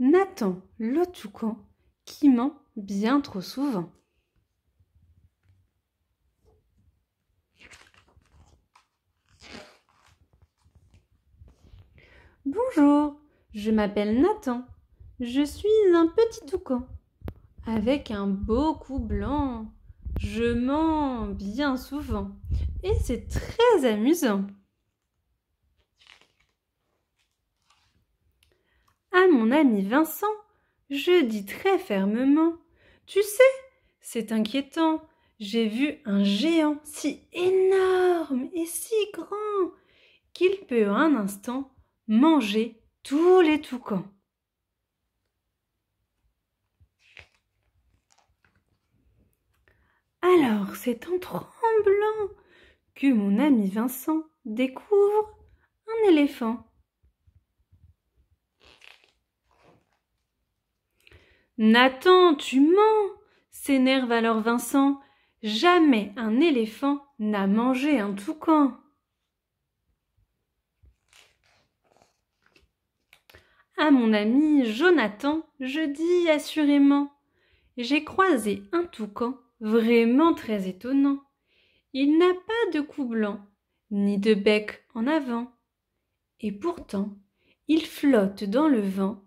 Nathan le toucan qui ment bien trop souvent. Bonjour, je m'appelle Nathan. Je suis un petit toucan avec un beau cou blanc. Je mens bien souvent et c'est très amusant. mon ami Vincent, je dis très fermement. Tu sais, c'est inquiétant. J'ai vu un géant si énorme et si grand qu'il peut un instant manger tous les toucans. Alors c'est en tremblant que mon ami Vincent découvre un éléphant Nathan, tu mens s'énerve alors Vincent. Jamais un éléphant n'a mangé un toucan. À ah, mon ami Jonathan, je dis assurément J'ai croisé un toucan vraiment très étonnant. Il n'a pas de cou blanc, ni de bec en avant. Et pourtant, il flotte dans le vent,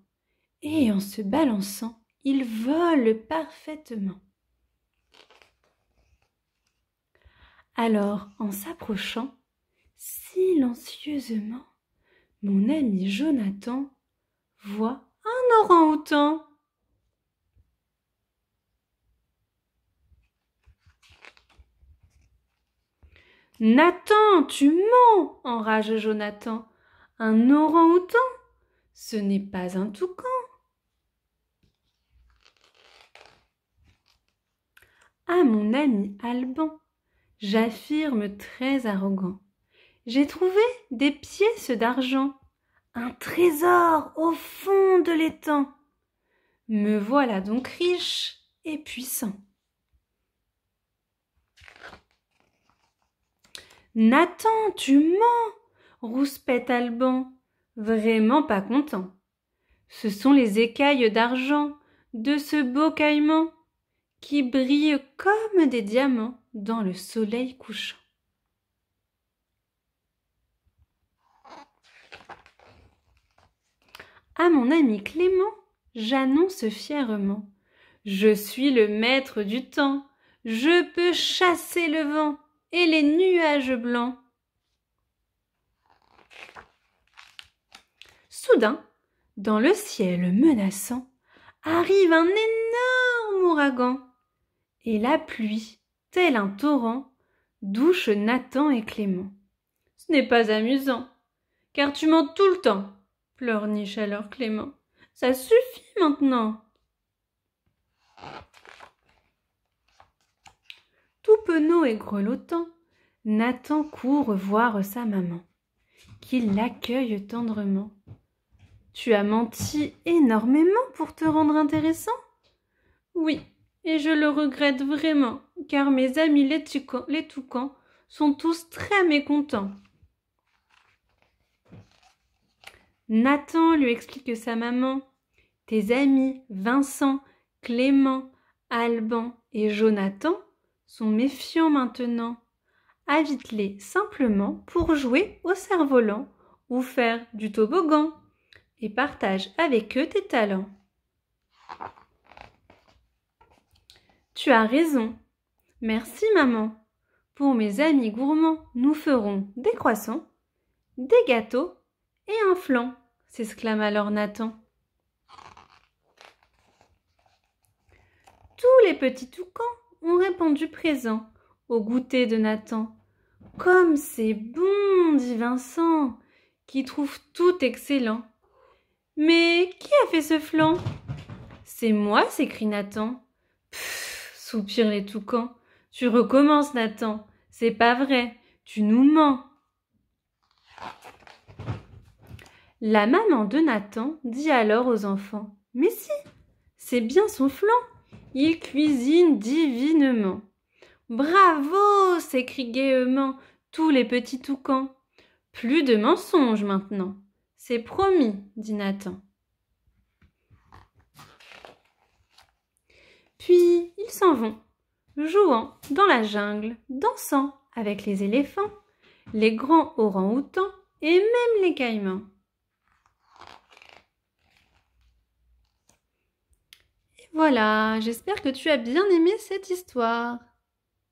et en se balançant, il vole parfaitement. Alors, en s'approchant, silencieusement, mon ami Jonathan voit un orang-outan. Nathan, tu mens enrage Jonathan. Un orang-outan Ce n'est pas un toucan, à ah, mon ami Alban. J'affirme très arrogant. J'ai trouvé des pièces d'argent, un trésor au fond de l'étang. Me voilà donc riche et puissant. Nathan, tu mens rouspète Alban, vraiment pas content. Ce sont les écailles d'argent de ce beau caïman qui brillent comme des diamants dans le soleil couchant. À mon ami Clément, j'annonce fièrement. Je suis le maître du temps, je peux chasser le vent et les nuages blancs. Soudain, dans le ciel menaçant, arrive un énorme ouragan et la pluie, tel un torrent, douche Nathan et Clément. Ce n'est pas amusant, car tu mens tout le temps, pleurniche alors Clément. Ça suffit maintenant. Tout penaud et grelottant, Nathan court voir sa maman, qui l'accueille tendrement. Tu as menti énormément pour te rendre intéressant Oui, et je le regrette vraiment, car mes amis les, toucans sont tous très mécontents. Nathan lui explique sa maman. Tes amis Vincent, Clément, Alban et Jonathan sont méfiants maintenant. Invite-les simplement pour jouer au cerf-volant ou faire du toboggan et partage avec eux tes talents. Tu as raison. Merci, maman. Pour mes amis gourmands, nous ferons des croissants, des gâteaux et un flan, s'exclame alors Nathan. Tous les petits toucans ont répondu présent au goûter de Nathan. Comme c'est bon, dit Vincent, qui trouve tout excellent. Mais qui a fait ce flan C'est moi, s'écrie Nathan soupirent les toucans. Tu recommences, Nathan. C'est pas vrai. Tu nous mens. La maman de Nathan dit alors aux enfants Mais si, c'est bien son flanc. Il cuisine divinement. Bravo s'écrient gaiement tous les petits toucans. Plus de mensonges maintenant. C'est promis, dit Nathan. Puis s'en vont, jouant dans la jungle, dansant avec les éléphants, les grands orangs-outans et même les caïmans. Et Voilà, j'espère que tu as bien aimé cette histoire.